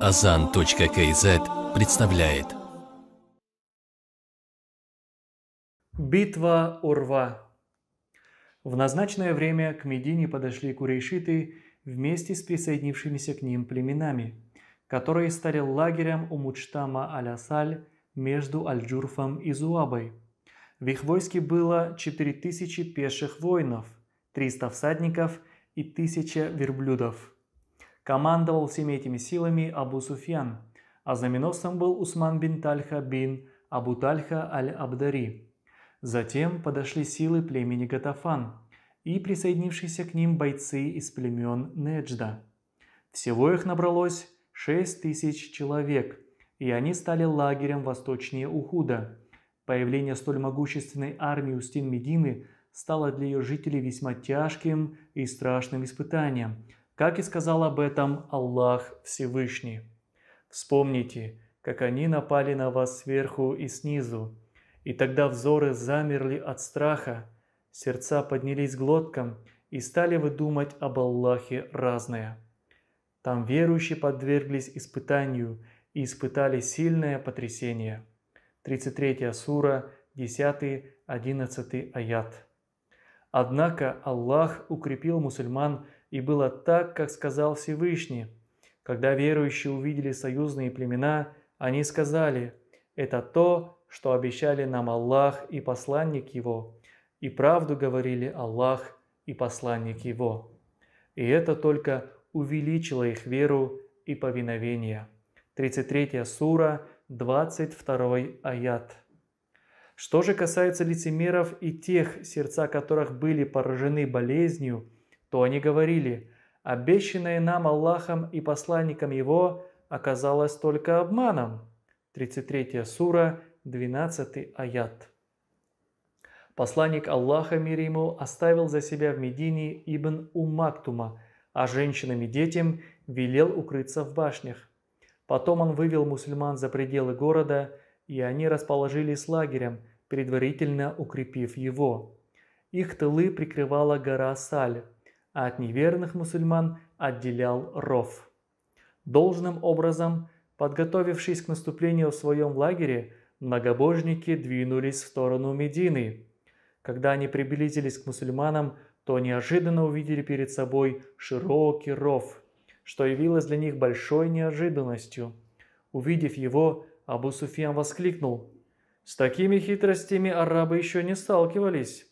azan.kz представляет Битва Урва В назначенное время к Медине подошли курейшиты вместе с присоединившимися к ним племенами, которые стали лагерем у Мучтама Алясаль между Альджурфом и Зуабой. В их войске было 4000 пеших воинов, 300 всадников и 1000 верблюдов – Командовал всеми этими силами Абу Суфьян, а знаменосцем был Усман бин Тальха бин Абу Тальха аль-Абдари. Затем подошли силы племени Гатафан и присоединившиеся к ним бойцы из племен Неджда. Всего их набралось 6 тысяч человек, и они стали лагерем восточнее Ухуда. Появление столь могущественной армии Устин Медины стало для ее жителей весьма тяжким и страшным испытанием, как и сказал об этом Аллах Всевышний. Вспомните, как они напали на вас сверху и снизу, и тогда взоры замерли от страха, сердца поднялись глотком и стали выдумать об Аллахе разное. Там верующие подверглись испытанию и испытали сильное потрясение. 33 сура, 10-11 аят. Однако Аллах укрепил мусульман, и было так, как сказал Всевышний. Когда верующие увидели союзные племена, они сказали, «Это то, что обещали нам Аллах и посланник Его, и правду говорили Аллах и посланник Его». И это только увеличило их веру и повиновение. 33 сура, 22 аят. Что же касается лицемеров и тех, сердца которых были поражены болезнью, то они говорили, обещанное нам Аллахом и посланником Его оказалось только обманом. 33 сура, 12 аят. Посланник Аллаха, мир ему, оставил за себя в Медине Ибн Умактума, а женщинам и детям велел укрыться в башнях. Потом он вывел мусульман за пределы города – и они расположились лагерем, предварительно укрепив его. Их тылы прикрывала гора Саль, а от неверных мусульман отделял ров. Должным образом, подготовившись к наступлению в своем лагере, многобожники двинулись в сторону Медины. Когда они приблизились к мусульманам, то неожиданно увидели перед собой широкий ров, что явилось для них большой неожиданностью. Увидев его, Абу Суфьян воскликнул. «С такими хитростями арабы еще не сталкивались».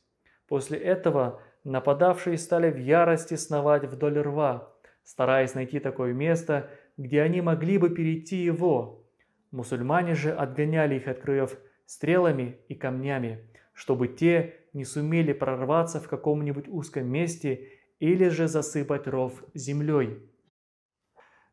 После этого нападавшие стали в ярости сновать вдоль рва, стараясь найти такое место, где они могли бы перейти его. Мусульмане же отгоняли их открыв стрелами и камнями, чтобы те не сумели прорваться в каком-нибудь узком месте или же засыпать ров землей.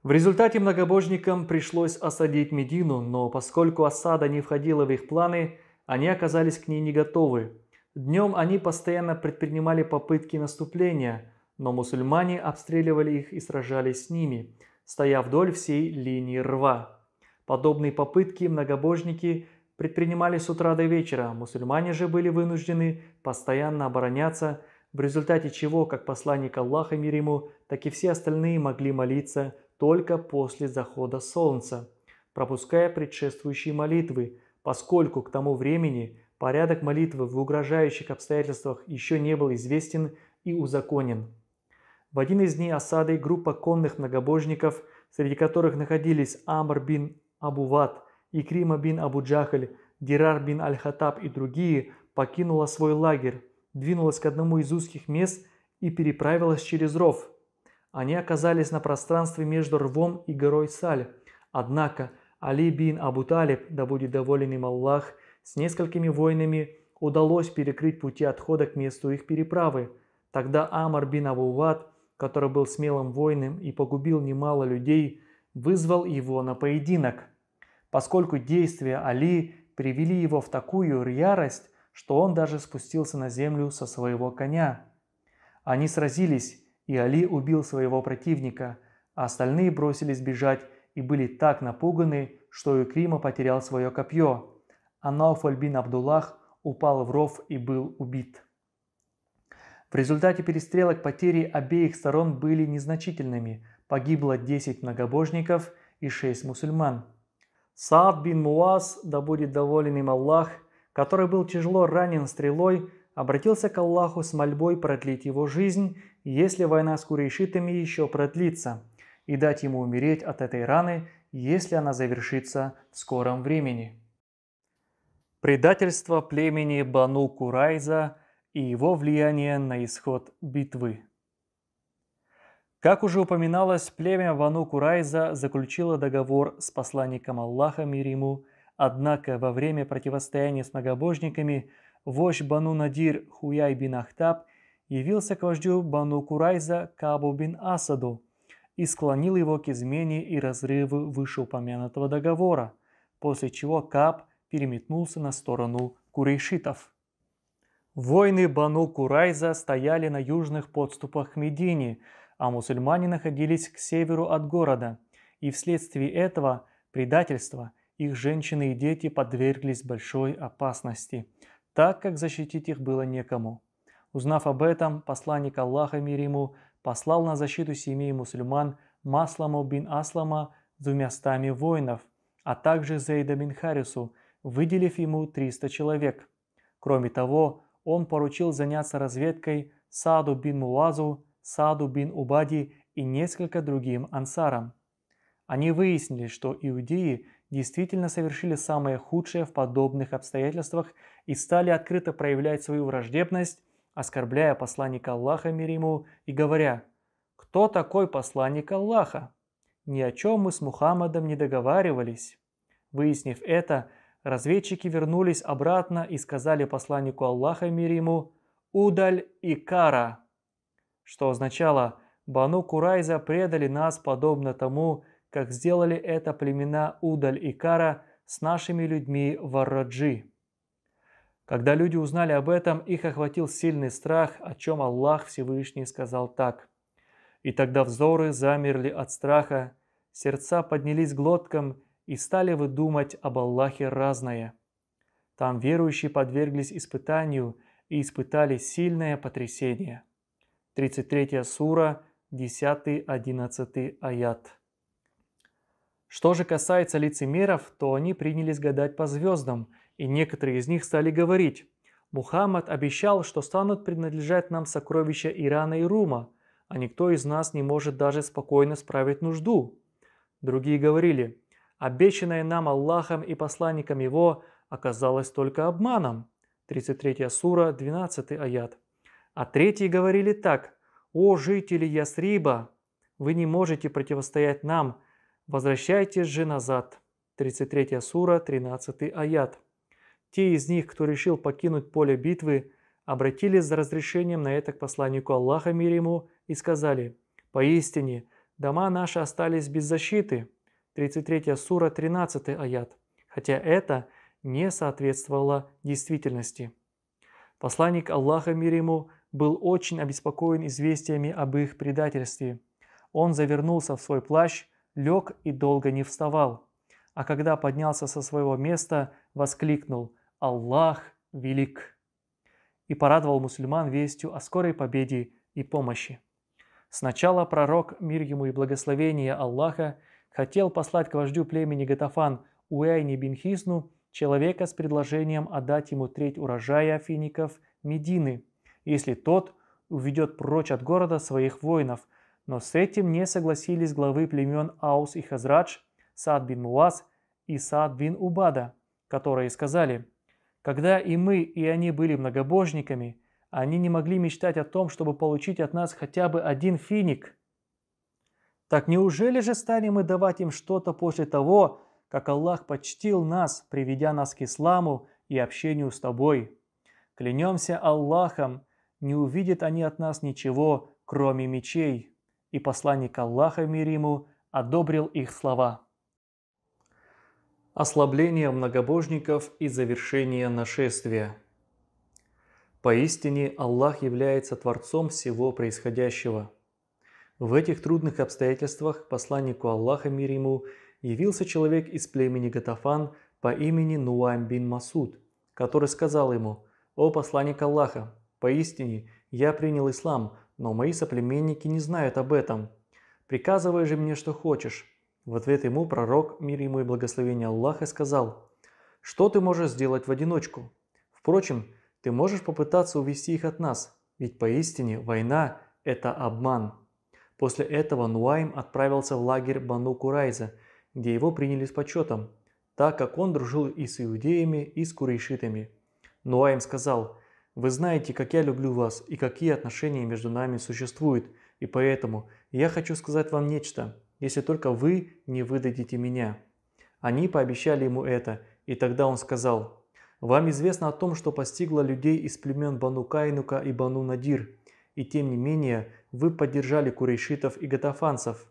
В результате многобожникам пришлось осадить Медину, но поскольку осада не входила в их планы, они оказались к ней не готовы. Днем они постоянно предпринимали попытки наступления, но мусульмане обстреливали их и сражались с ними, стоя вдоль всей линии рва. Подобные попытки многобожники предпринимали с утра до вечера, мусульмане же были вынуждены постоянно обороняться, в результате чего как посланник Аллаха мир ему, так и все остальные могли молиться только после захода солнца, пропуская предшествующие молитвы, поскольку к тому времени порядок молитвы в угрожающих обстоятельствах еще не был известен и узаконен. В один из дней осады группа конных многобожников, среди которых находились Амр бин Абуват, Икрима бин Абуджахль, Дирар бин Аль-Хатаб и другие, покинула свой лагерь, двинулась к одному из узких мест и переправилась через ров – они оказались на пространстве между рвом и горой Саль. Однако Али бин Абу Талиб, да будет доволен им Аллах, с несколькими воинами удалось перекрыть пути отхода к месту их переправы. Тогда Амар бин Абу Ват, который был смелым воином и погубил немало людей, вызвал его на поединок. Поскольку действия Али привели его в такую ярость, что он даже спустился на землю со своего коня. Они сразились, и Али убил своего противника, а остальные бросились бежать и были так напуганы, что Икрима потерял свое копье, а Науфаль Абдуллах упал в ров и был убит. В результате перестрелок потери обеих сторон были незначительными, погибло 10 многобожников и 6 мусульман. Саад бин Муаз, да будет доволен им Аллах, который был тяжело ранен стрелой, обратился к Аллаху с мольбой продлить его жизнь если война с курейшитами еще продлится, и дать ему умереть от этой раны, если она завершится в скором времени. Предательство племени Бану Курайза и его влияние на исход битвы. Как уже упоминалось, племя Бану Курайза заключило договор с посланником Аллаха мир ему, однако во время противостояния с многобожниками вождь Бану Надир Хуяй бин Ахтаб явился к вождю Бану Курайза Кабу бин Асаду и склонил его к измене и разрыву вышеупомянутого договора, после чего Каб переметнулся на сторону курейшитов. Войны Бану Курайза стояли на южных подступах к Медине, а мусульмане находились к северу от города, и вследствие этого предательства их женщины и дети подверглись большой опасности, так как защитить их было некому. Узнав об этом, посланник Аллаха мир ему послал на защиту семьи мусульман Масламу бин Аслама с двумястами воинов, а также Зейда бин Харису, выделив ему 300 человек. Кроме того, он поручил заняться разведкой Саду бин Муазу, Саду бин Убади и несколько другим ансарам. Они выяснили, что иудеи действительно совершили самое худшее в подобных обстоятельствах и стали открыто проявлять свою враждебность оскорбляя посланника Аллаха мир ему и говоря «Кто такой посланник Аллаха? Ни о чем мы с Мухаммадом не договаривались». Выяснив это, разведчики вернулись обратно и сказали посланнику Аллаха мир ему «Удаль и кара», что означало «Бану Курайза предали нас подобно тому, как сделали это племена Удаль и Кара с нашими людьми в Арраджи». Когда люди узнали об этом, их охватил сильный страх, о чем Аллах Всевышний сказал так. «И тогда взоры замерли от страха, сердца поднялись глотком и стали выдумать об Аллахе разное. Там верующие подверглись испытанию и испытали сильное потрясение». 33 сура, 10-11 аят. Что же касается лицемеров, то они принялись гадать по звездам, и некоторые из них стали говорить, «Мухаммад обещал, что станут принадлежать нам сокровища Ирана и Рума, а никто из нас не может даже спокойно справить нужду». Другие говорили, «Обещанное нам Аллахом и посланником Его оказалось только обманом». 33 сура, 12 аят. А третьи говорили так, «О, жители Ясриба, вы не можете противостоять нам, «Возвращайтесь же назад». 33 сура, 13 аят. Те из них, кто решил покинуть поле битвы, обратились за разрешением на это к посланнику Аллаха мир ему и сказали «Поистине, дома наши остались без защиты». 33 сура, 13 аят. Хотя это не соответствовало действительности. Посланник Аллаха мир ему был очень обеспокоен известиями об их предательстве. Он завернулся в свой плащ лег и долго не вставал. А когда поднялся со своего места, воскликнул «Аллах велик!» и порадовал мусульман вестью о скорой победе и помощи. Сначала пророк, мир ему и благословение Аллаха, хотел послать к вождю племени Гатафан Уэйни бин Хизну человека с предложением отдать ему треть урожая фиников Медины, если тот уведет прочь от города своих воинов – но с этим не согласились главы племен Аус и Хазрадж, Саад бин Муаз и Саад бин Убада, которые сказали, «Когда и мы, и они были многобожниками, они не могли мечтать о том, чтобы получить от нас хотя бы один финик. Так неужели же станем мы давать им что-то после того, как Аллах почтил нас, приведя нас к исламу и общению с тобой? Клянемся Аллахом, не увидят они от нас ничего, кроме мечей» и посланник Аллаха, мир ему, одобрил их слова. Ослабление многобожников и завершение нашествия. Поистине Аллах является Творцом всего происходящего. В этих трудных обстоятельствах посланнику Аллаха, мир ему, явился человек из племени Гатафан по имени Нуам бин Масуд, который сказал ему, «О посланник Аллаха, поистине я принял ислам, но мои соплеменники не знают об этом. Приказывай же мне, что хочешь». В ответ ему пророк, мир ему и благословение Аллаха, сказал, «Что ты можешь сделать в одиночку? Впрочем, ты можешь попытаться увести их от нас, ведь поистине война – это обман». После этого Нуайм отправился в лагерь Бану Курайза, где его приняли с почетом, так как он дружил и с иудеями, и с курейшитами. Нуайм сказал, вы знаете, как я люблю вас и какие отношения между нами существуют, и поэтому я хочу сказать вам нечто, если только вы не выдадите меня». Они пообещали ему это, и тогда он сказал, «Вам известно о том, что постигло людей из племен Бану Кайнука и Бану Надир, и тем не менее вы поддержали курейшитов и гатафанцев,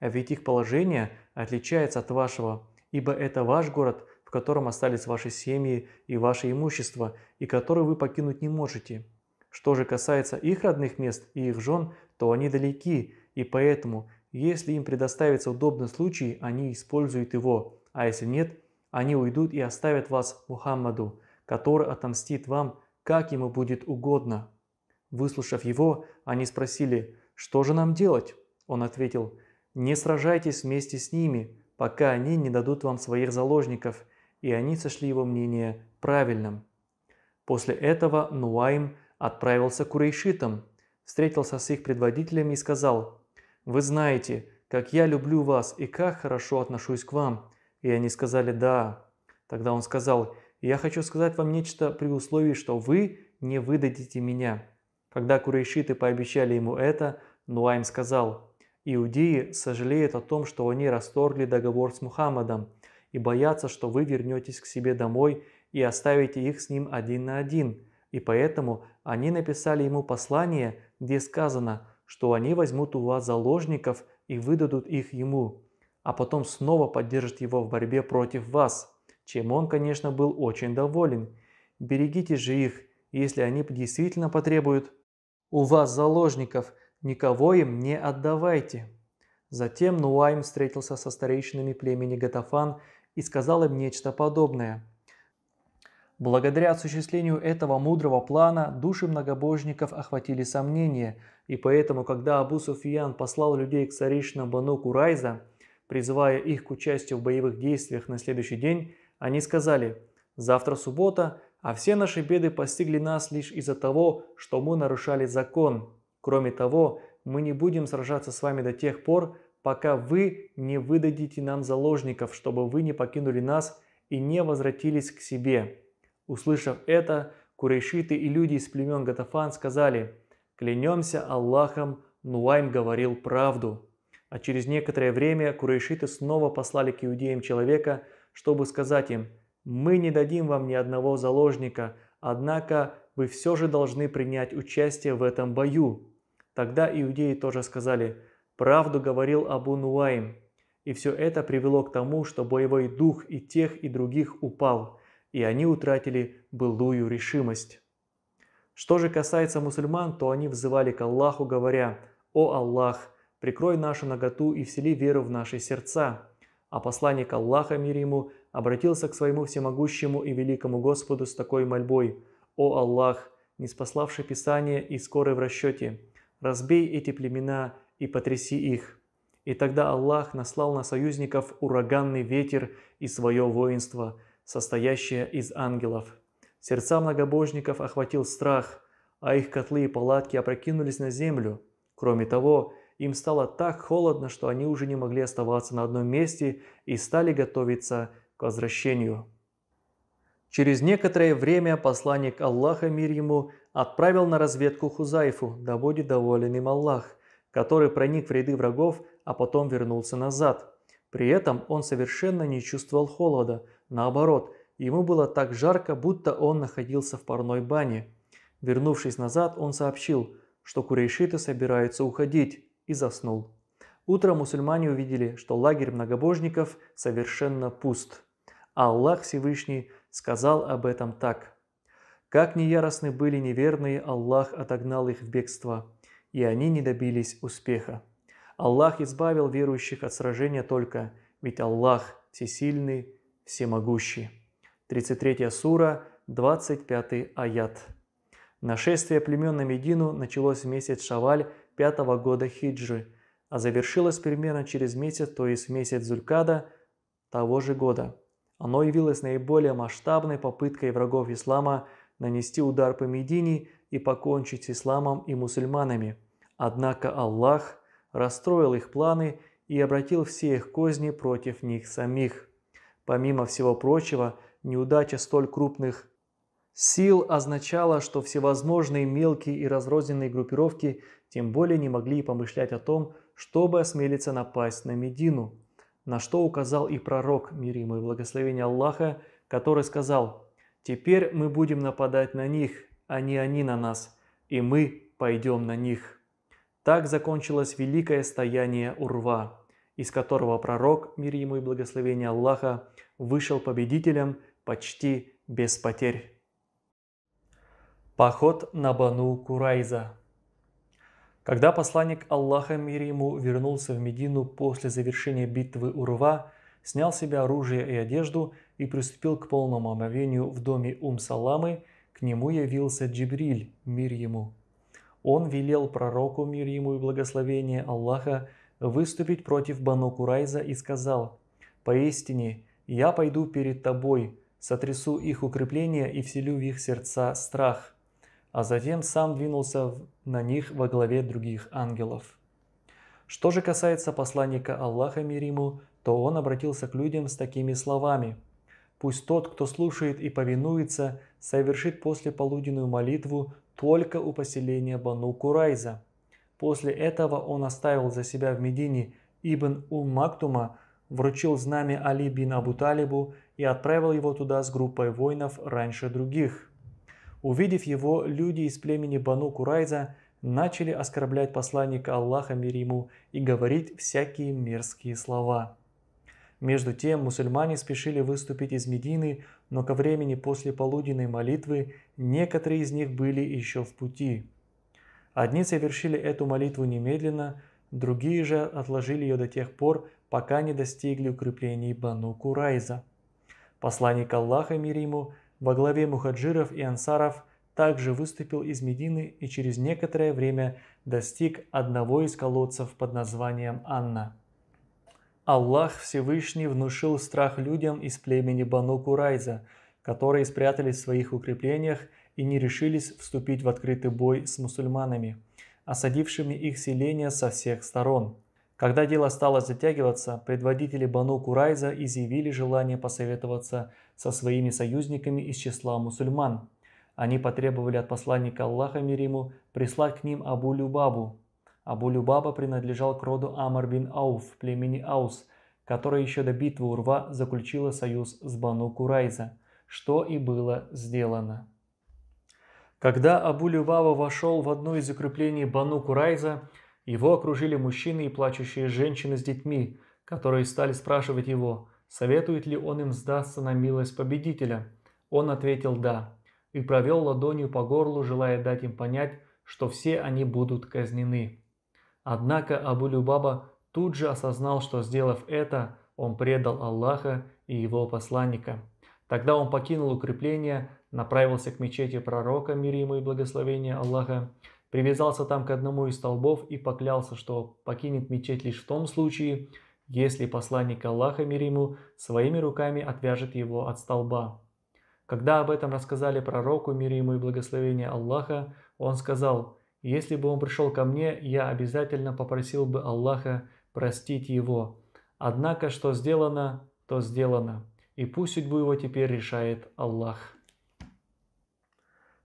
а ведь их положение отличается от вашего, ибо это ваш город – котором остались ваши семьи и ваше имущество, и которые вы покинуть не можете. Что же касается их родных мест и их жен, то они далеки, и поэтому, если им предоставится удобный случай, они используют его, а если нет, они уйдут и оставят вас Мухаммаду, который отомстит вам, как ему будет угодно. Выслушав его, они спросили, что же нам делать? Он ответил, не сражайтесь вместе с ними, пока они не дадут вам своих заложников, и они сошли его мнение правильным. После этого Нуайм отправился к Урейшитам, встретился с их предводителями и сказал, «Вы знаете, как я люблю вас и как хорошо отношусь к вам». И они сказали «Да». Тогда он сказал, «Я хочу сказать вам нечто при условии, что вы не выдадите меня». Когда курейшиты пообещали ему это, Нуайм сказал, «Иудеи сожалеют о том, что они расторгли договор с Мухаммадом, и боятся, что вы вернетесь к себе домой и оставите их с ним один на один. И поэтому они написали ему послание, где сказано, что они возьмут у вас заложников и выдадут их ему, а потом снова поддержат его в борьбе против вас, чем он, конечно, был очень доволен. Берегите же их, если они действительно потребуют у вас заложников, никого им не отдавайте. Затем Нуайм встретился со старейшинами племени Гатафан и сказал им нечто подобное. Благодаря осуществлению этого мудрого плана души многобожников охватили сомнения, и поэтому, когда Абу Суфьян послал людей к царишинам Бану Курайза, призывая их к участию в боевых действиях на следующий день, они сказали «Завтра суббота, а все наши беды постигли нас лишь из-за того, что мы нарушали закон. Кроме того, мы не будем сражаться с вами до тех пор, пока вы не выдадите нам заложников, чтобы вы не покинули нас и не возвратились к себе». Услышав это, курейшиты и люди из племен Гатафан сказали, «Клянемся Аллахом, Нуайм говорил правду». А через некоторое время курейшиты снова послали к иудеям человека, чтобы сказать им, «Мы не дадим вам ни одного заложника, однако вы все же должны принять участие в этом бою». Тогда иудеи тоже сказали, Правду говорил Абу Нуайм. И все это привело к тому, что боевой дух и тех, и других упал, и они утратили былую решимость. Что же касается мусульман, то они взывали к Аллаху, говоря, «О Аллах, прикрой нашу наготу и всели веру в наши сердца». А посланник Аллаха, мир ему, обратился к своему всемогущему и великому Господу с такой мольбой, «О Аллах, не спаславший Писание и скорый в расчете, разбей эти племена и потряси их». И тогда Аллах наслал на союзников ураганный ветер и свое воинство, состоящее из ангелов. Сердца многобожников охватил страх, а их котлы и палатки опрокинулись на землю. Кроме того, им стало так холодно, что они уже не могли оставаться на одном месте и стали готовиться к возвращению. Через некоторое время посланник Аллаха, мир ему, отправил на разведку Хузайфу, да будет доволен им Аллах – который проник в ряды врагов, а потом вернулся назад. При этом он совершенно не чувствовал холода, наоборот, ему было так жарко, будто он находился в парной бане. Вернувшись назад, он сообщил, что курейшиты собираются уходить, и заснул. Утром мусульмане увидели, что лагерь многобожников совершенно пуст. Аллах Всевышний сказал об этом так. «Как неяростны были неверные, Аллах отогнал их в бегство» и они не добились успеха. Аллах избавил верующих от сражения только, ведь Аллах всесильный, всемогущий. 33 сура, 25 аят. Нашествие племен на Медину началось в месяц Шаваль пятого года хиджи, а завершилось примерно через месяц, то есть в месяц Зулькада того же года. Оно явилось наиболее масштабной попыткой врагов ислама нанести удар по Медине и покончить с исламом и мусульманами – Однако Аллах расстроил их планы и обратил все их козни против них самих. Помимо всего прочего, неудача столь крупных сил означала, что всевозможные мелкие и разрозненные группировки тем более не могли помышлять о том, чтобы осмелиться напасть на Медину, на что указал и пророк, мир ему и благословение Аллаха, который сказал «Теперь мы будем нападать на них, а не они на нас, и мы пойдем на них». Так закончилось великое стояние Урва, из которого пророк, мир ему и благословение Аллаха, вышел победителем почти без потерь. Поход на Бану Курайза Когда посланник Аллаха, мир ему, вернулся в Медину после завершения битвы Урва, снял себя оружие и одежду и приступил к полному омовению в доме Ум Саламы, к нему явился Джибриль, мир ему – он велел пророку, мир ему и благословение Аллаха, выступить против Бану Курайза и сказал, «Поистине, я пойду перед тобой, сотрясу их укрепления и вселю в их сердца страх» а затем сам двинулся на них во главе других ангелов. Что же касается посланника Аллаха Мириму, то он обратился к людям с такими словами. «Пусть тот, кто слушает и повинуется, совершит после полуденную молитву, только у поселения Бану Курайза. После этого он оставил за себя в Медине Ибн Ум-Мактума, вручил знамя Али бин Абу Талибу и отправил его туда с группой воинов раньше других. Увидев его, люди из племени Бану Курайза начали оскорблять посланника Аллаха мир ему и говорить всякие мерзкие слова. Между тем мусульмане спешили выступить из Медины, но ко времени после полуденной молитвы некоторые из них были еще в пути. Одни совершили эту молитву немедленно, другие же отложили ее до тех пор, пока не достигли укреплений Бану Курайза. Посланник Аллаха, мир ему, во главе мухаджиров и ансаров также выступил из Медины и через некоторое время достиг одного из колодцев под названием Анна. Аллах Всевышний внушил страх людям из племени Бану Курайза, которые спрятались в своих укреплениях и не решились вступить в открытый бой с мусульманами, осадившими их селения со всех сторон. Когда дело стало затягиваться, предводители Бану Курайза изъявили желание посоветоваться со своими союзниками из числа мусульман. Они потребовали от посланника Аллаха мир ему прислать к ним Абу Любабу, Абу-Любаба принадлежал к роду Амар бин Ауф, племени Аус, которое еще до битвы Урва заключило союз с Бану Курайза, что и было сделано. Когда Абу-Любаба вошел в одно из укреплений Бану Курайза, его окружили мужчины и плачущие женщины с детьми, которые стали спрашивать его, советует ли он им сдаться на милость победителя. Он ответил «да» и провел ладонью по горлу, желая дать им понять, что все они будут казнены. Однако Абу-Любаба тут же осознал, что сделав это, он предал Аллаха и его посланника. Тогда он покинул укрепление, направился к мечети пророка, мир ему и благословение Аллаха, привязался там к одному из столбов и поклялся, что покинет мечеть лишь в том случае, если посланник Аллаха, мир ему, своими руками отвяжет его от столба. Когда об этом рассказали пророку, мир ему и благословение Аллаха, он сказал, если бы он пришел ко мне, я обязательно попросил бы Аллаха простить его. Однако, что сделано, то сделано. И пусть судьбу его теперь решает Аллах.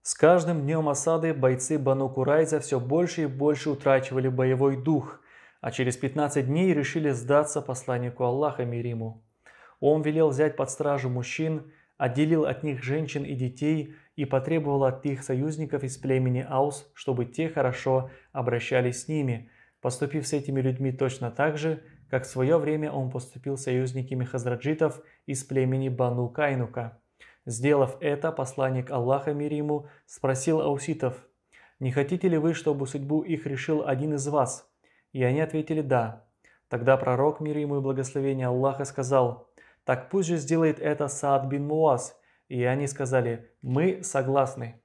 С каждым днем осады бойцы Бану Курайза все больше и больше утрачивали боевой дух, а через 15 дней решили сдаться посланнику Аллаха Мириму. Он велел взять под стражу мужчин, отделил от них женщин и детей и потребовал от их союзников из племени Аус, чтобы те хорошо обращались с ними, поступив с этими людьми точно так же, как в свое время он поступил с союзниками хазраджитов из племени Бану Кайнука. Сделав это, посланник Аллаха мир ему спросил ауситов, «Не хотите ли вы, чтобы судьбу их решил один из вас?» И они ответили «Да». Тогда пророк мир ему и благословение Аллаха сказал, так пусть же сделает это Саад бин Муаз. И они сказали, мы согласны.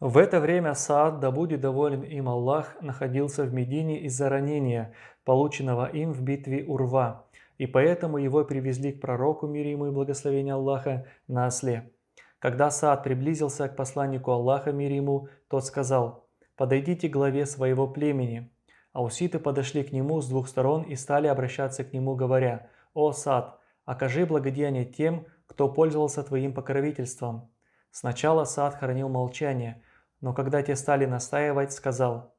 В это время Саад, да будет доволен им Аллах, находился в Медине из-за ранения, полученного им в битве Урва, и поэтому его привезли к пророку, мир ему и благословение Аллаха, на осле. Когда Саад приблизился к посланнику Аллаха, мир ему, тот сказал, «Подойдите к главе своего племени». Ауситы подошли к нему с двух сторон и стали обращаться к нему, говоря, «О, Саад, окажи благодеяние тем, кто пользовался твоим покровительством». Сначала Саад хранил молчание, но когда те стали настаивать, сказал,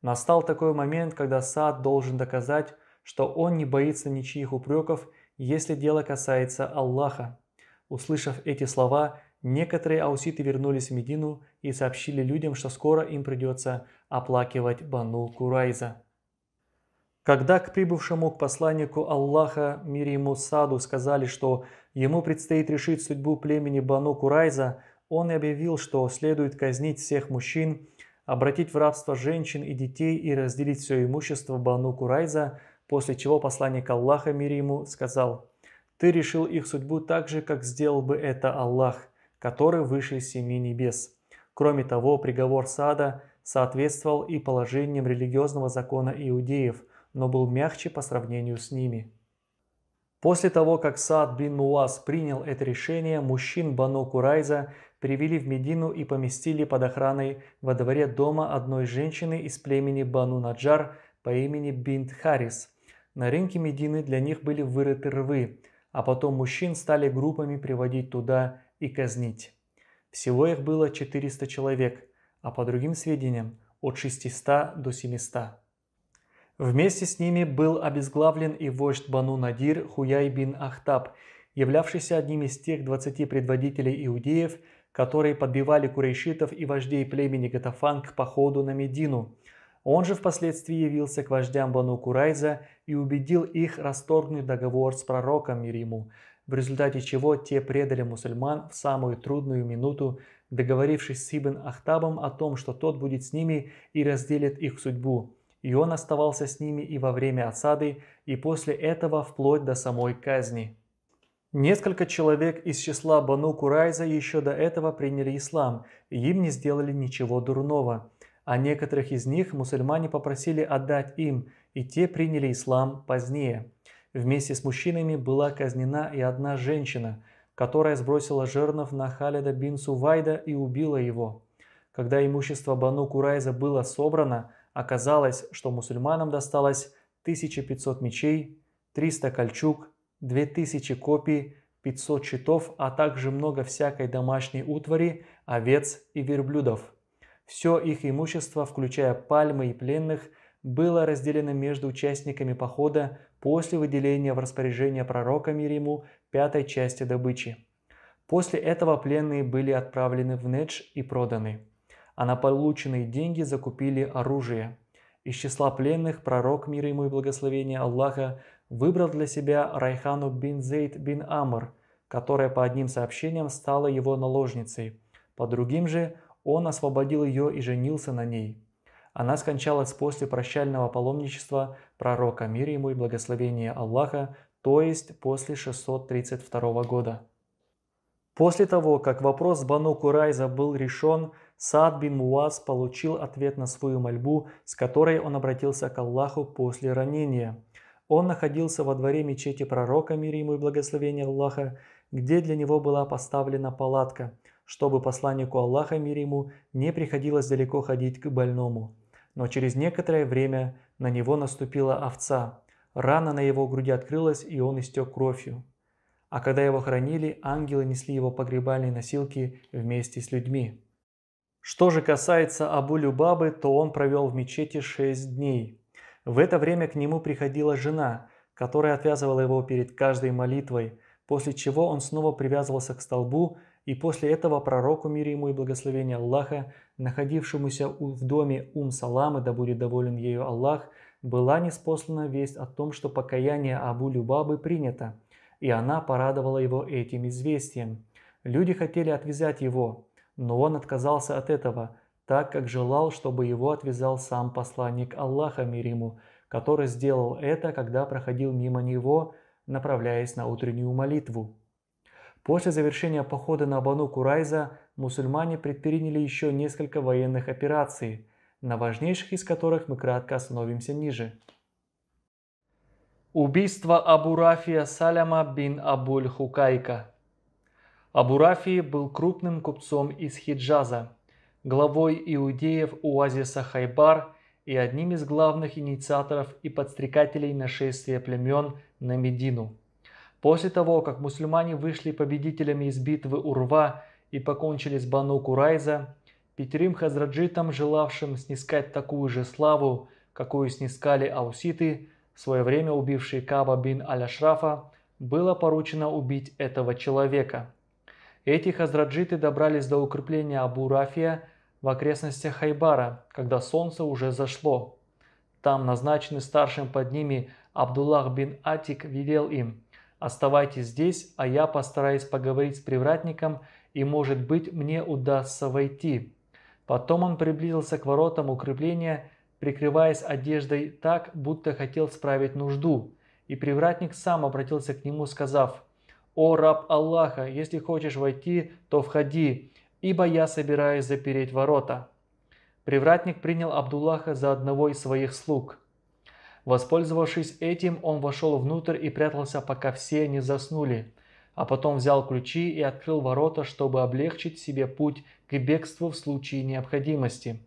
«Настал такой момент, когда Саад должен доказать, что он не боится ничьих упреков, если дело касается Аллаха». Услышав эти слова, некоторые ауситы вернулись в Медину и сообщили людям, что скоро им придется оплакивать Бану Курайза. Когда к прибывшему к посланнику Аллаха, мир ему Саду, сказали, что ему предстоит решить судьбу племени Бану Курайза, он объявил, что следует казнить всех мужчин, обратить в рабство женщин и детей и разделить все имущество Бану Курайза, после чего посланник Аллаха, мир ему, сказал, «Ты решил их судьбу так же, как сделал бы это Аллах, который выше семи небес». Кроме того, приговор Сада соответствовал и положениям религиозного закона иудеев – но был мягче по сравнению с ними. После того, как Саад бин Муаз принял это решение, мужчин Бану Курайза привели в Медину и поместили под охраной во дворе дома одной женщины из племени Бану Наджар по имени Бинт Харис. На рынке Медины для них были вырыты рвы, а потом мужчин стали группами приводить туда и казнить. Всего их было 400 человек, а по другим сведениям от 600 до 700. Вместе с ними был обезглавлен и вождь Бану Надир Хуяй бин Ахтаб, являвшийся одним из тех 20 предводителей иудеев, которые подбивали курейшитов и вождей племени Гатафан к походу на Медину. Он же впоследствии явился к вождям Бану Курайза и убедил их расторгнуть договор с пророком Мириму. в результате чего те предали мусульман в самую трудную минуту, договорившись с Ибн Ахтабом о том, что тот будет с ними и разделит их судьбу и он оставался с ними и во время осады, и после этого вплоть до самой казни. Несколько человек из числа Бану Курайза еще до этого приняли ислам, и им не сделали ничего дурного. А некоторых из них мусульмане попросили отдать им, и те приняли ислам позднее. Вместе с мужчинами была казнена и одна женщина, которая сбросила жернов на Халида бин Сувайда и убила его. Когда имущество Бану Курайза было собрано – Оказалось, что мусульманам досталось 1500 мечей, 300 кольчуг, 2000 копий, 500 щитов, а также много всякой домашней утвари, овец и верблюдов. Все их имущество, включая пальмы и пленных, было разделено между участниками похода после выделения в распоряжение пророка мир ему пятой части добычи. После этого пленные были отправлены в Недж и проданы а на полученные деньги закупили оружие. Из числа пленных пророк, мир ему и благословение Аллаха, выбрал для себя Райхану бин Зейд бин Амр, которая по одним сообщениям стала его наложницей. По другим же он освободил ее и женился на ней. Она скончалась после прощального паломничества пророка, мир ему и благословение Аллаха, то есть после 632 года. После того, как вопрос Бану Курайза был решен, Саад бин Муаз получил ответ на свою мольбу, с которой он обратился к Аллаху после ранения. Он находился во дворе мечети пророка, мир ему и благословение Аллаха, где для него была поставлена палатка, чтобы посланнику Аллаха, мир ему, не приходилось далеко ходить к больному. Но через некоторое время на него наступила овца. Рана на его груди открылась, и он истек кровью. А когда его хоронили, ангелы несли его погребальные носилки вместе с людьми. Что же касается Абу-Любабы, то он провел в мечети шесть дней. В это время к нему приходила жена, которая отвязывала его перед каждой молитвой, после чего он снова привязывался к столбу, и после этого пророку, мир ему и благословение Аллаха, находившемуся в доме Ум Саламы, да будет доволен ею Аллах, была неспослана весть о том, что покаяние Абу-Любабы принято, и она порадовала его этим известием. Люди хотели отвязать его, но он отказался от этого, так как желал, чтобы его отвязал сам посланник Аллаха мир ему, который сделал это, когда проходил мимо него, направляясь на утреннюю молитву. После завершения похода на Бану Курайза мусульмане предприняли еще несколько военных операций, на важнейших из которых мы кратко остановимся ниже. Убийство Абу Рафия Саляма бин Абуль Хукайка – Абурафи был крупным купцом из Хиджаза, главой иудеев оазиса Хайбар и одним из главных инициаторов и подстрекателей нашествия племен на Медину. После того, как мусульмане вышли победителями из битвы Урва и покончили с Бану Курайза, пятерым хазраджитам, желавшим снискать такую же славу, какую снискали ауситы, в свое время убившие Каба бин Аляшрафа, было поручено убить этого человека – эти хазраджиты добрались до укрепления Абу-Рафия в окрестностях Хайбара, когда солнце уже зашло. Там назначенный старшим под ними Абдуллах бин Атик велел им «Оставайтесь здесь, а я постараюсь поговорить с привратником, и, может быть, мне удастся войти». Потом он приблизился к воротам укрепления, прикрываясь одеждой так, будто хотел справить нужду. И привратник сам обратился к нему, сказав – «О раб Аллаха, если хочешь войти, то входи, ибо я собираюсь запереть ворота». Привратник принял Абдуллаха за одного из своих слуг. Воспользовавшись этим, он вошел внутрь и прятался, пока все не заснули, а потом взял ключи и открыл ворота, чтобы облегчить себе путь к бегству в случае необходимости.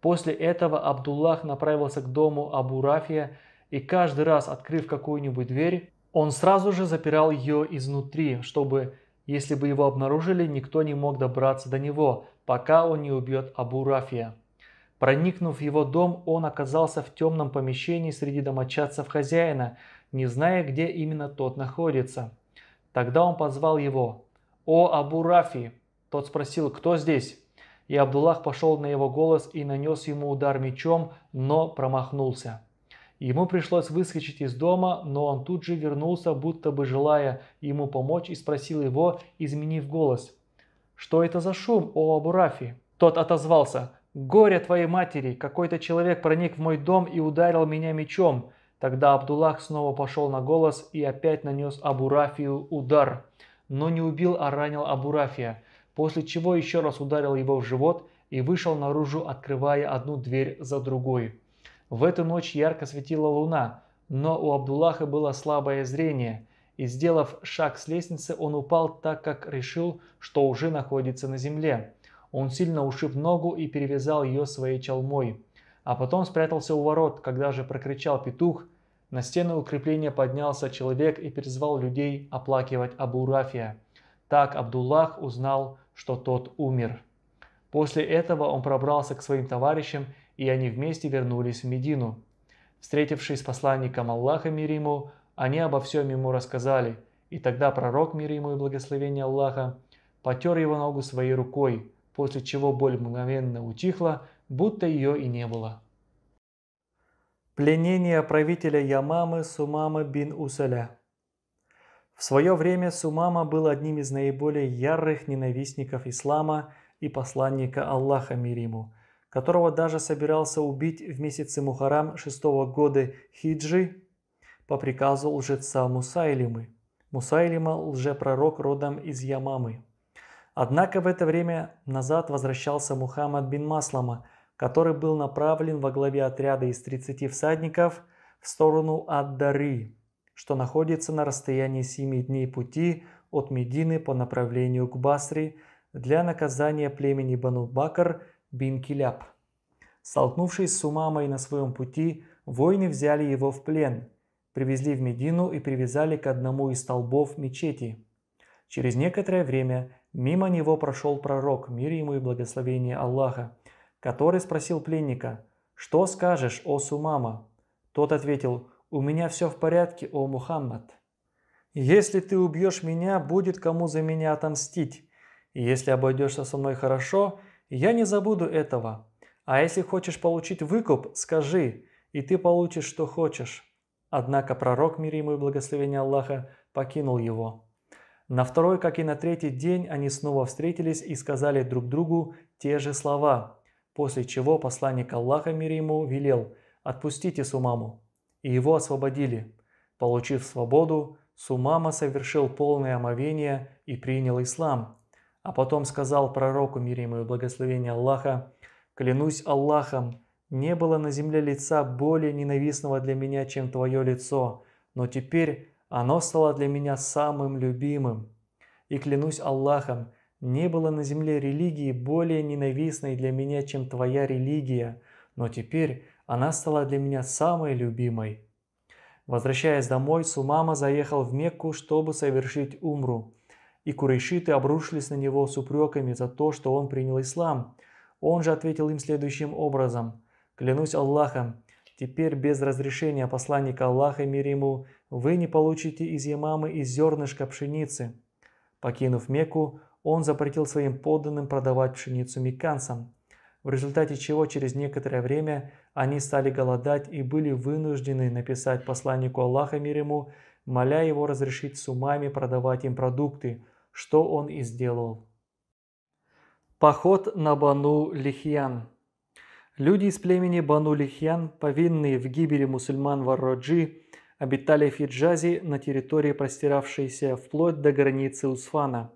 После этого Абдуллах направился к дому Абу Рафия и каждый раз, открыв какую-нибудь дверь, он сразу же запирал ее изнутри, чтобы, если бы его обнаружили, никто не мог добраться до него, пока он не убьет Абу Рафия. Проникнув в его дом, он оказался в темном помещении среди домочадцев хозяина, не зная, где именно тот находится. Тогда он позвал его. «О, Абу Рафи!» Тот спросил, кто здесь? И Абдуллах пошел на его голос и нанес ему удар мечом, но промахнулся. Ему пришлось выскочить из дома, но он тут же вернулся, будто бы желая ему помочь, и спросил его, изменив голос. «Что это за шум, о Абурафи?» Тот отозвался. «Горе твоей матери! Какой-то человек проник в мой дом и ударил меня мечом!» Тогда Абдуллах снова пошел на голос и опять нанес Абурафию удар, но не убил, а ранил Абурафия, после чего еще раз ударил его в живот и вышел наружу, открывая одну дверь за другой. В эту ночь ярко светила луна, но у Абдуллаха было слабое зрение, и, сделав шаг с лестницы, он упал так, как решил, что уже находится на земле. Он сильно ушиб ногу и перевязал ее своей чалмой. А потом спрятался у ворот, когда же прокричал петух. На стену укрепления поднялся человек и перезвал людей оплакивать Абу Рафия. Так Абдуллах узнал, что тот умер. После этого он пробрался к своим товарищам и они вместе вернулись в Медину. Встретившись с посланником Аллаха мир ему, они обо всем ему рассказали, и тогда пророк мир ему и благословение Аллаха потер его ногу своей рукой, после чего боль мгновенно утихла, будто ее и не было. Пленение правителя Ямамы Сумама бин Усаля В свое время Сумама был одним из наиболее ярых ненавистников ислама и посланника Аллаха мир ему – которого даже собирался убить в месяце Мухарам шестого года хиджи по приказу лжеца Мусайлимы. Мусайлима – лжепророк родом из Ямамы. Однако в это время назад возвращался Мухаммад бин Маслама, который был направлен во главе отряда из 30 всадников в сторону Ад-Дары, что находится на расстоянии 7 дней пути от Медины по направлению к Басри для наказания племени Бану-Бакр – бин Киляп. Столкнувшись с Умамой на своем пути, воины взяли его в плен, привезли в Медину и привязали к одному из столбов мечети. Через некоторое время мимо него прошел пророк, мир ему и благословение Аллаха, который спросил пленника, «Что скажешь, о Сумама?» Тот ответил, «У меня все в порядке, о Мухаммад». «Если ты убьешь меня, будет кому за меня отомстить. И если обойдешься со мной хорошо, я не забуду этого. А если хочешь получить выкуп, скажи, и ты получишь, что хочешь». Однако пророк, мир ему и благословение Аллаха, покинул его. На второй, как и на третий день, они снова встретились и сказали друг другу те же слова, после чего посланник Аллаха, мир ему, велел «Отпустите Сумаму». И его освободили. Получив свободу, Сумама совершил полное омовение и принял ислам – а потом сказал пророку, мир ему и благословение Аллаха, «Клянусь Аллахом, не было на земле лица более ненавистного для меня, чем твое лицо, но теперь оно стало для меня самым любимым. И клянусь Аллахом, не было на земле религии более ненавистной для меня, чем твоя религия, но теперь она стала для меня самой любимой. Возвращаясь домой, Сумама заехал в Мекку, чтобы совершить умру и курайшиты обрушились на него с упреками за то, что он принял ислам. Он же ответил им следующим образом. «Клянусь Аллахом, теперь без разрешения посланника Аллаха, мир ему, вы не получите из Ямамы и зернышка пшеницы». Покинув Мекку, он запретил своим подданным продавать пшеницу мекканцам, в результате чего через некоторое время они стали голодать и были вынуждены написать посланнику Аллаха, мир ему, моля его разрешить с умами продавать им продукты – что он и сделал. Поход на Бану-Лихьян Люди из племени Бану-Лихьян, повинные в гибели мусульман Варроджи, обитали в Хиджазе на территории, простиравшейся вплоть до границы Усфана.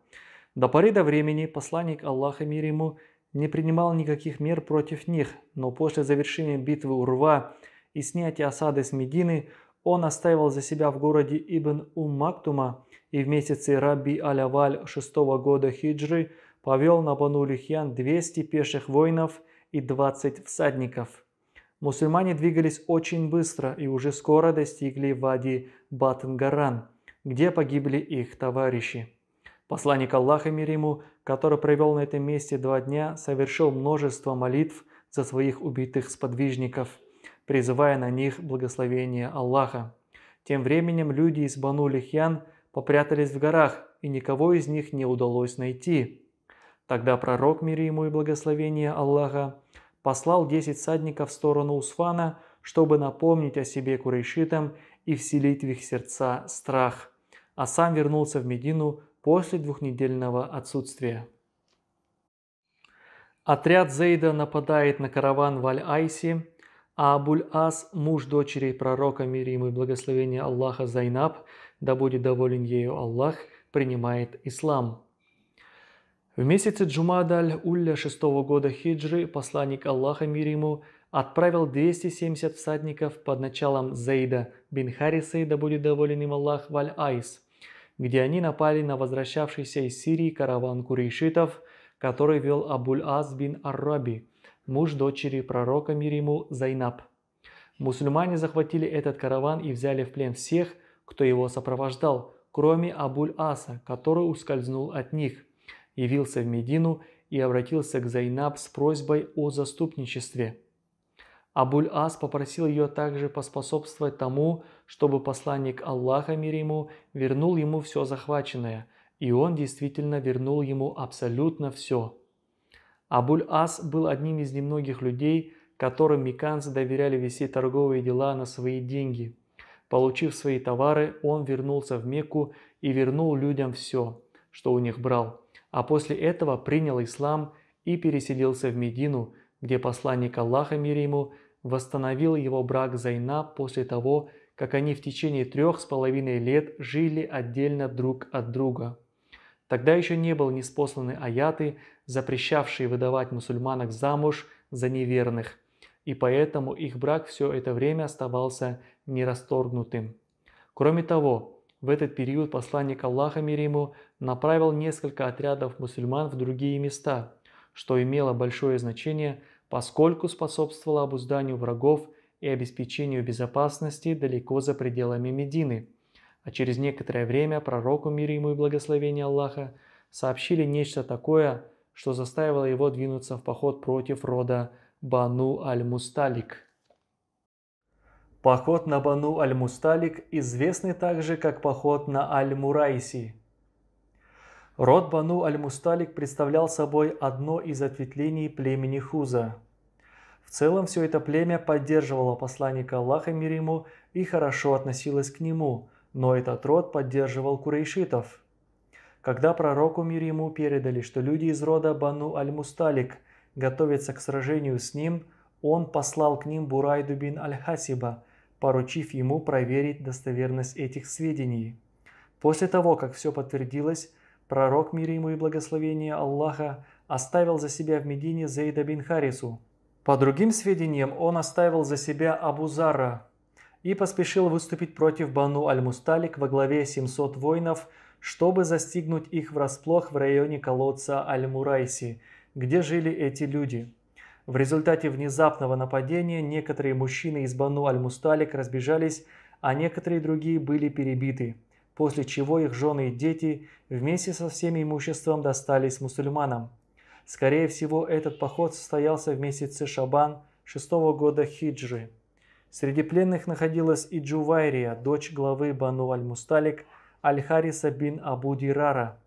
До поры до времени посланник Аллаха мир ему не принимал никаких мер против них, но после завершения битвы Урва и снятия осады с Медины он оставил за себя в городе Ибн Уммактума и в месяце Раби Аляваль 6 года хиджры повел на Бану Лихьян 200 пеших воинов и 20 всадников. Мусульмане двигались очень быстро и уже скоро достигли вади Батангаран, где погибли их товарищи. Посланник Аллаха мир ему, который провел на этом месте два дня, совершил множество молитв за своих убитых сподвижников, призывая на них благословение Аллаха. Тем временем люди из Бану Лихьян – попрятались в горах, и никого из них не удалось найти. Тогда пророк, мир ему и благословение Аллаха, послал десять садников в сторону Усфана, чтобы напомнить о себе курейшитам и вселить в их сердца страх, а сам вернулся в Медину после двухнедельного отсутствия. Отряд Зейда нападает на караван в айси а Абуль-Ас, муж дочери пророка, мир ему и благословение Аллаха Зайнаб, да будет доволен ею Аллах, принимает ислам. В месяце Джумадаль Улля шестого года хиджры посланник Аллаха мир ему отправил 270 всадников под началом Зейда бин Хариса, да будет доволен им Аллах, валь Айс, где они напали на возвращавшийся из Сирии караван курейшитов, который вел Абуль-Аз бин Арраби, муж дочери пророка мир ему Зайнаб. Мусульмане захватили этот караван и взяли в плен всех – кто его сопровождал, кроме Абуль-Аса, который ускользнул от них, явился в Медину и обратился к Зайнаб с просьбой о заступничестве. Абуль-Ас попросил ее также поспособствовать тому, чтобы посланник Аллаха, мир ему, вернул ему все захваченное, и он действительно вернул ему абсолютно все. Абуль-Ас был одним из немногих людей, которым меканцы доверяли вести торговые дела на свои деньги – Получив свои товары, он вернулся в Мекку и вернул людям все, что у них брал. А после этого принял ислам и переселился в Медину, где посланник Аллаха, мир ему, восстановил его брак Зайна после того, как они в течение трех с половиной лет жили отдельно друг от друга. Тогда еще не был неспосланы аяты, запрещавшие выдавать мусульманок замуж за неверных – и поэтому их брак все это время оставался нерасторгнутым. Кроме того, в этот период посланник Аллаха мир ему направил несколько отрядов мусульман в другие места, что имело большое значение, поскольку способствовало обузданию врагов и обеспечению безопасности далеко за пределами Медины. А через некоторое время пророку мир ему и благословение Аллаха сообщили нечто такое, что заставило его двинуться в поход против рода Бану Аль-Мусталик. Поход на Бану Аль-Мусталик известный также как поход на Аль-Мурайси. Род Бану Аль-Мусталик представлял собой одно из ответвлений племени Хуза. В целом все это племя поддерживало посланника Аллаха мир ему и хорошо относилось к нему, но этот род поддерживал курейшитов. Когда пророку мир ему передали, что люди из рода Бану Аль-Мусталик – готовиться к сражению с ним, он послал к ним Бурайду бин Аль-Хасиба, поручив ему проверить достоверность этих сведений. После того, как все подтвердилось, пророк, мир ему и благословение Аллаха, оставил за себя в Медине Зейда бин Харису. По другим сведениям, он оставил за себя Абу Зара и поспешил выступить против Бану Аль-Мусталик во главе 700 воинов, чтобы застигнуть их врасплох в районе колодца Аль-Мурайси, где жили эти люди. В результате внезапного нападения некоторые мужчины из Бану Аль-Мусталик разбежались, а некоторые другие были перебиты, после чего их жены и дети вместе со всем имуществом достались мусульманам. Скорее всего, этот поход состоялся в месяце Шабан 6 года хиджи. Среди пленных находилась и Джувайрия, дочь главы Бану Аль-Мусталик, Аль-Хариса бин Абу Дирара –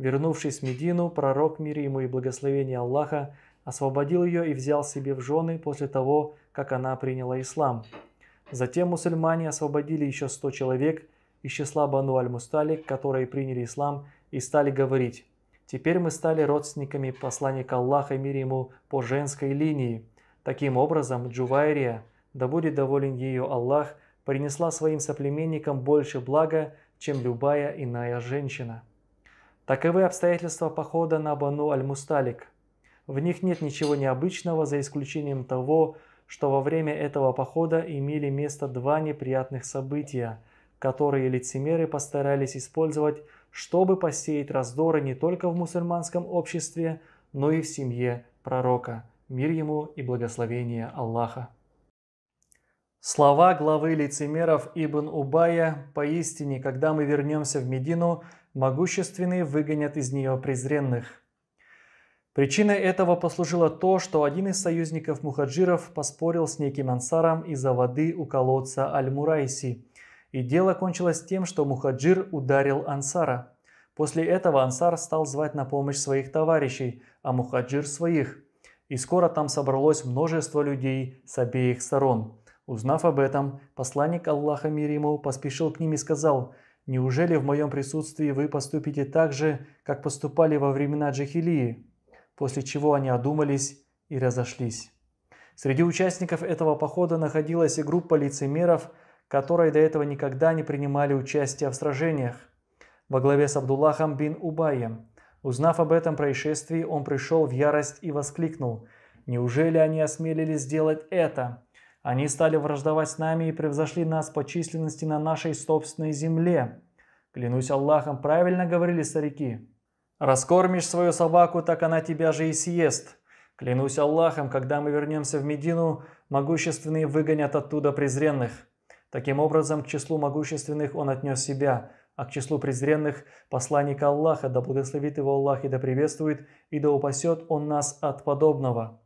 Вернувшись в Медину, пророк, мир ему и благословение Аллаха, освободил ее и взял себе в жены после того, как она приняла ислам. Затем мусульмане освободили еще 100 человек из числа Бану Аль-Мусталик, которые приняли ислам и стали говорить «Теперь мы стали родственниками посланника Аллаха, мир ему, по женской линии». Таким образом, Джувайрия, да будет доволен ее Аллах, принесла своим соплеменникам больше блага, чем любая иная женщина. Таковы обстоятельства похода на Бану Аль-Мусталик. В них нет ничего необычного, за исключением того, что во время этого похода имели место два неприятных события, которые лицемеры постарались использовать, чтобы посеять раздоры не только в мусульманском обществе, но и в семье пророка. Мир ему и благословение Аллаха. Слова главы лицемеров Ибн Убая «Поистине, когда мы вернемся в Медину, могущественные выгонят из нее презренных. Причиной этого послужило то, что один из союзников мухаджиров поспорил с неким ансаром из-за воды у колодца Аль-Мурайси, и дело кончилось тем, что мухаджир ударил ансара. После этого ансар стал звать на помощь своих товарищей, а мухаджир своих. И скоро там собралось множество людей с обеих сторон. Узнав об этом, посланник Аллаха мир ему поспешил к ним и сказал – Неужели в моем присутствии вы поступите так же, как поступали во времена Джахилии? После чего они одумались и разошлись. Среди участников этого похода находилась и группа лицемеров, которые до этого никогда не принимали участие в сражениях. Во главе с Абдуллахом бин Убаем. Узнав об этом происшествии, он пришел в ярость и воскликнул. «Неужели они осмелились сделать это? Они стали враждовать с нами и превзошли нас по численности на нашей собственной земле. Клянусь Аллахом, правильно говорили старики. Раскормишь свою собаку, так она тебя же и съест. Клянусь Аллахом, когда мы вернемся в Медину, могущественные выгонят оттуда презренных. Таким образом, к числу могущественных он отнес себя, а к числу презренных – посланника Аллаха, да благословит его Аллах и да приветствует, и да упасет он нас от подобного.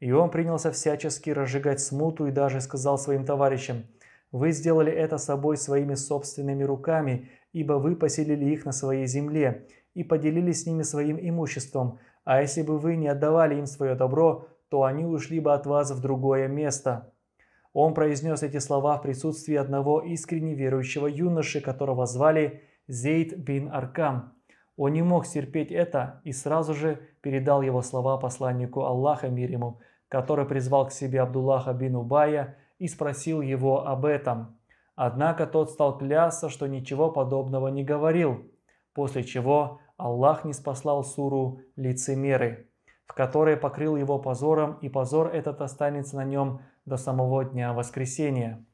И он принялся всячески разжигать смуту и даже сказал своим товарищам, «Вы сделали это собой своими собственными руками, ибо вы поселили их на своей земле и поделились с ними своим имуществом, а если бы вы не отдавали им свое добро, то они ушли бы от вас в другое место». Он произнес эти слова в присутствии одного искренне верующего юноши, которого звали Зейд бин Аркам. Он не мог терпеть это и сразу же передал его слова посланнику Аллаха мир ему, который призвал к себе Абдуллаха бин Убая и спросил его об этом. Однако тот стал клясться, что ничего подобного не говорил, после чего Аллах не спаслал суру лицемеры, в которой покрыл его позором, и позор этот останется на нем до самого дня воскресения.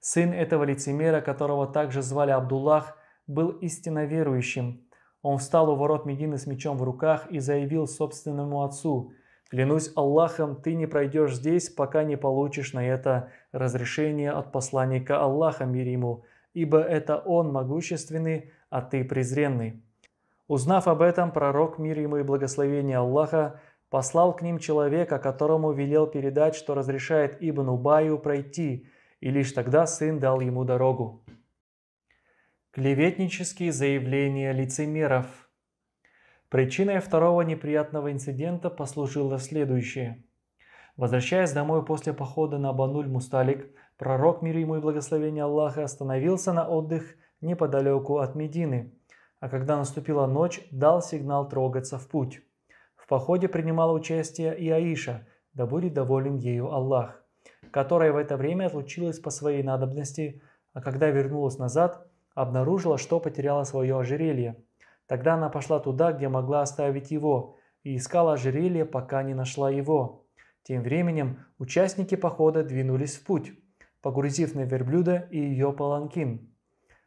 Сын этого лицемера, которого также звали Абдуллах, был истинно верующим. Он встал у ворот Медины с мечом в руках и заявил собственному отцу – Клянусь Аллахом, ты не пройдешь здесь, пока не получишь на это разрешение от посланника Аллаха, мир ему, ибо это он могущественный, а ты презренный». Узнав об этом, пророк, мир ему и благословение Аллаха, послал к ним человека, которому велел передать, что разрешает Ибн Убаю пройти, и лишь тогда сын дал ему дорогу. Клеветнические заявления лицемеров – Причиной второго неприятного инцидента послужило следующее. Возвращаясь домой после похода на Бануль Мусталик, пророк, мир ему и благословение Аллаха, остановился на отдых неподалеку от Медины, а когда наступила ночь, дал сигнал трогаться в путь. В походе принимала участие и Аиша, да будет доволен ею Аллах, которая в это время отлучилась по своей надобности, а когда вернулась назад, обнаружила, что потеряла свое ожерелье – Тогда она пошла туда, где могла оставить его, и искала ожерелье, пока не нашла его. Тем временем участники похода двинулись в путь, погрузив на верблюда и ее паланкин.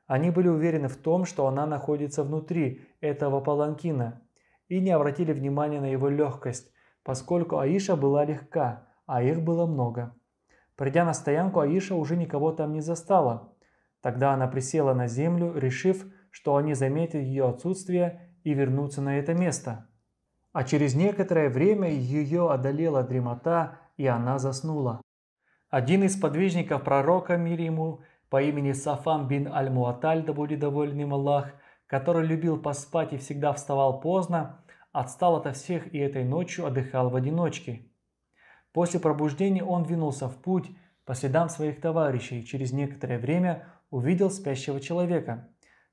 Они были уверены в том, что она находится внутри этого паланкина, и не обратили внимания на его легкость, поскольку Аиша была легка, а их было много. Придя на стоянку, Аиша уже никого там не застала. Тогда она присела на землю, решив, что они заметят ее отсутствие и вернутся на это место. А через некоторое время ее одолела дремота, и она заснула. Один из подвижников пророка, мир ему, по имени Сафам бин Аль-Муаталь, да будет доволен им Аллах, который любил поспать и всегда вставал поздно, отстал ото всех и этой ночью отдыхал в одиночке. После пробуждения он двинулся в путь по следам своих товарищей и через некоторое время увидел спящего человека.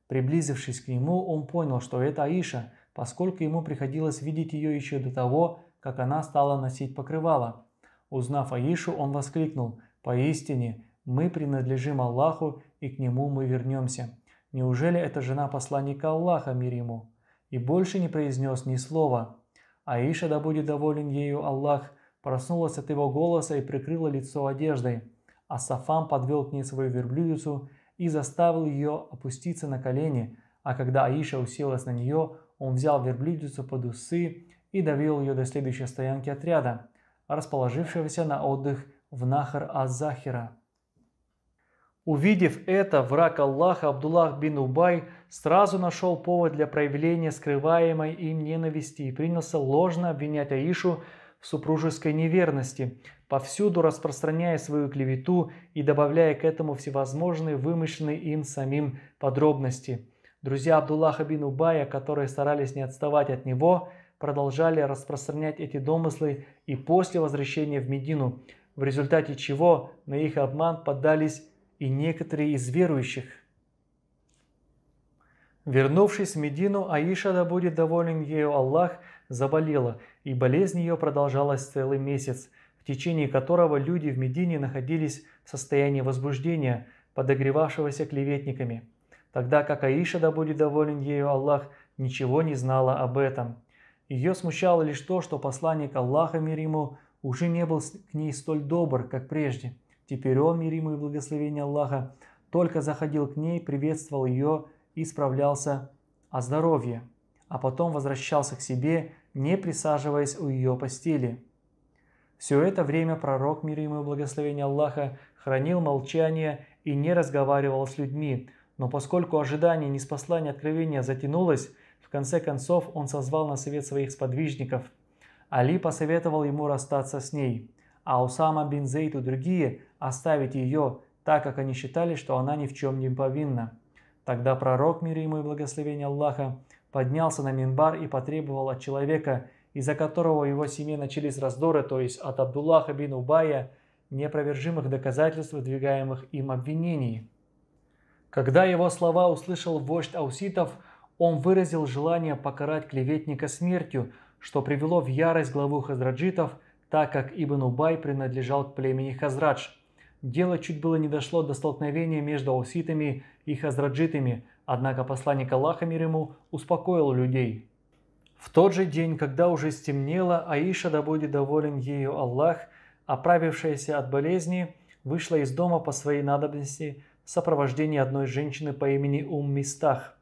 Приблизившись к нему, он понял, что это Аиша, поскольку ему приходилось видеть ее еще до того, как она стала носить покрывало. Узнав Аишу, он воскликнул «Поистине, мы принадлежим Аллаху, и к нему мы вернемся. Неужели это жена посланника Аллаха, мир ему?» И больше не произнес ни слова. Аиша, да будет доволен ею Аллах, проснулась от его голоса и прикрыла лицо одеждой. А Сафан подвел к ней свою верблюдицу и заставил ее опуститься на колени, а когда Аиша уселась на нее, он взял верблюдицу под усы и довел ее до следующей стоянки отряда, расположившегося на отдых в нахар азахира Увидев это, враг Аллаха Абдуллах бин Убай сразу нашел повод для проявления скрываемой им ненависти и принялся ложно обвинять Аишу супружеской неверности, повсюду распространяя свою клевету и добавляя к этому всевозможные вымышленные им самим подробности. Друзья Абдуллаха бин Убая, которые старались не отставать от него, продолжали распространять эти домыслы и после возвращения в Медину, в результате чего на их обман поддались и некоторые из верующих. Вернувшись в Медину, Аиша, да будет доволен ею Аллах, заболела, и болезнь ее продолжалась целый месяц, в течение которого люди в Медине находились в состоянии возбуждения, подогревавшегося клеветниками, тогда как Аиша, да будет доволен ею Аллах, ничего не знала об этом. Ее смущало лишь то, что посланник Аллаха, мир ему, уже не был к ней столь добр, как прежде. Теперь он, мир ему и благословение Аллаха, только заходил к ней, приветствовал ее и справлялся о здоровье а потом возвращался к себе, не присаживаясь у ее постели. Все это время пророк, мир ему и благословение Аллаха, хранил молчание и не разговаривал с людьми, но поскольку ожидание неспослания откровения затянулось, в конце концов он созвал на совет своих сподвижников. Али посоветовал ему расстаться с ней, а Усама бин Зейд и другие оставить ее, так как они считали, что она ни в чем не повинна. Тогда пророк, мир ему и благословение Аллаха, поднялся на Минбар и потребовал от человека, из-за которого в его семье начались раздоры, то есть от Абдуллаха бин Убая, непровержимых доказательств выдвигаемых им обвинений. Когда его слова услышал вождь ауситов, он выразил желание покарать клеветника смертью, что привело в ярость главу хазраджитов, так как Ибн Убай принадлежал к племени хазрадж. Дело чуть было не дошло до столкновения между ауситами и хазраджитами – Однако посланник Аллаха мир ему успокоил людей. В тот же день, когда уже стемнело, Аиша, да будет доволен ею Аллах, оправившаяся от болезни, вышла из дома по своей надобности в сопровождении одной женщины по имени Ум Мистах.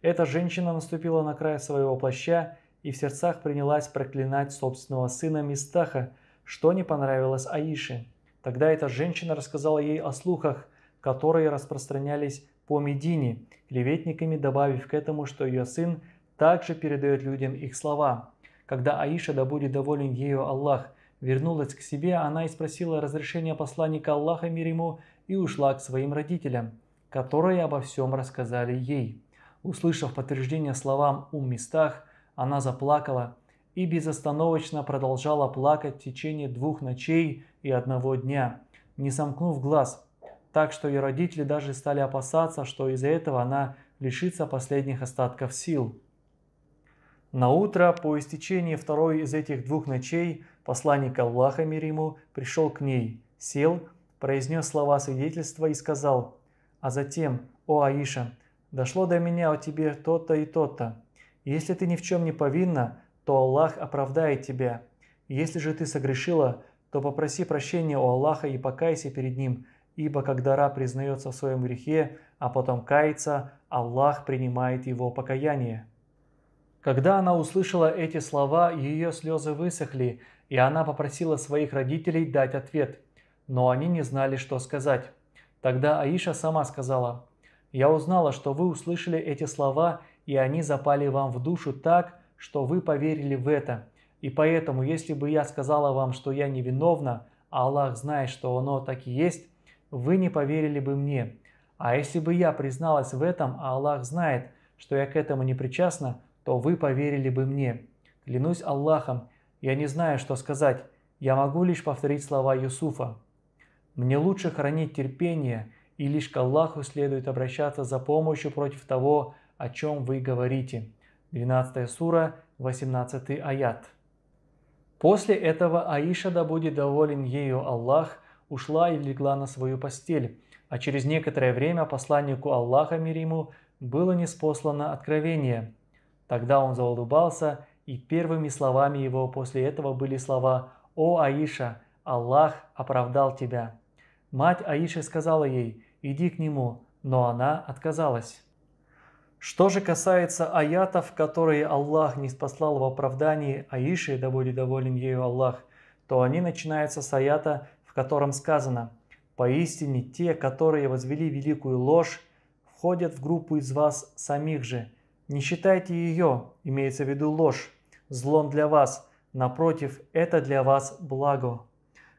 Эта женщина наступила на край своего плаща и в сердцах принялась проклинать собственного сына Мистаха, что не понравилось Аише. Тогда эта женщина рассказала ей о слухах, которые распространялись по Медине, леветниками, добавив к этому, что ее сын также передает людям их слова. Когда Аиша, да будет доволен ею Аллах, вернулась к себе, она и спросила разрешения посланника Аллаха мир ему и ушла к своим родителям, которые обо всем рассказали ей. Услышав подтверждение словам «у местах», она заплакала и безостановочно продолжала плакать в течение двух ночей и одного дня, не сомкнув глаз – так что ее родители даже стали опасаться, что из-за этого она лишится последних остатков сил. На утро по истечении второй из этих двух ночей посланник Аллаха мир ему пришел к ней, сел, произнес слова свидетельства и сказал, «А затем, о Аиша, дошло до меня о тебе то-то и то-то. Если ты ни в чем не повинна, то Аллах оправдает тебя. Если же ты согрешила, то попроси прощения у Аллаха и покайся перед Ним, Ибо когда раб признается в своем грехе, а потом кается, Аллах принимает его покаяние. Когда она услышала эти слова, ее слезы высохли, и она попросила своих родителей дать ответ, но они не знали, что сказать. Тогда Аиша сама сказала, «Я узнала, что вы услышали эти слова, и они запали вам в душу так, что вы поверили в это. И поэтому, если бы я сказала вам, что я невиновна, а Аллах знает, что оно так и есть, вы не поверили бы мне. А если бы я призналась в этом, а Аллах знает, что я к этому не причастна, то вы поверили бы мне. Клянусь Аллахом, я не знаю, что сказать, я могу лишь повторить слова Юсуфа. Мне лучше хранить терпение, и лишь к Аллаху следует обращаться за помощью против того, о чем вы говорите. 12 сура, 18 аят. После этого Аиша, да будет доволен ею Аллах, ушла и легла на свою постель. А через некоторое время посланнику Аллаха, мир ему, было неспослано откровение. Тогда он заулыбался, и первыми словами его после этого были слова «О, Аиша, Аллах оправдал тебя». Мать Аиши сказала ей «Иди к нему», но она отказалась. Что же касается аятов, которые Аллах не спаслал в оправдании Аиши, да будет доволен ею Аллах, то они начинаются с аята котором сказано «Поистине те, которые возвели великую ложь, входят в группу из вас самих же. Не считайте ее, имеется в виду ложь, злом для вас, напротив, это для вас благо».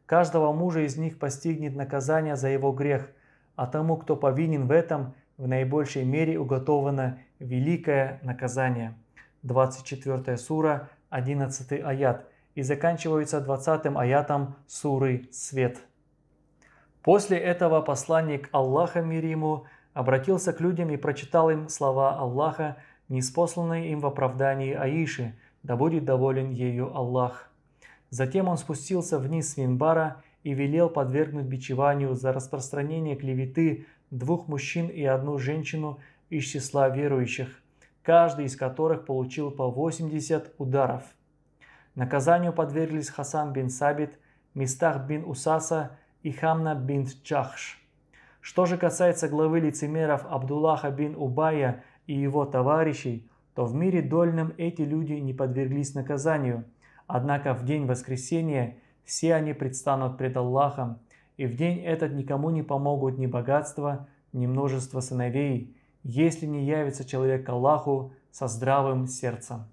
Каждого мужа из них постигнет наказание за его грех, а тому, кто повинен в этом, в наибольшей мере уготовано великое наказание. 24 сура, 11 аят и заканчиваются 20 аятом суры «Свет». После этого посланник Аллаха мириму обратился к людям и прочитал им слова Аллаха, неспосланные им в оправдании Аиши, да будет доволен ею Аллах. Затем он спустился вниз с Минбара и велел подвергнуть бичеванию за распространение клеветы двух мужчин и одну женщину из числа верующих, каждый из которых получил по 80 ударов – Наказанию подверглись Хасан бин Сабит, Мистах бин Усаса и Хамна бин Чахш. Что же касается главы лицемеров Абдуллаха бин Убая и его товарищей, то в мире дольном эти люди не подверглись наказанию. Однако в день воскресения все они предстанут пред Аллахом, и в день этот никому не помогут ни богатство, ни множество сыновей, если не явится человек к Аллаху со здравым сердцем.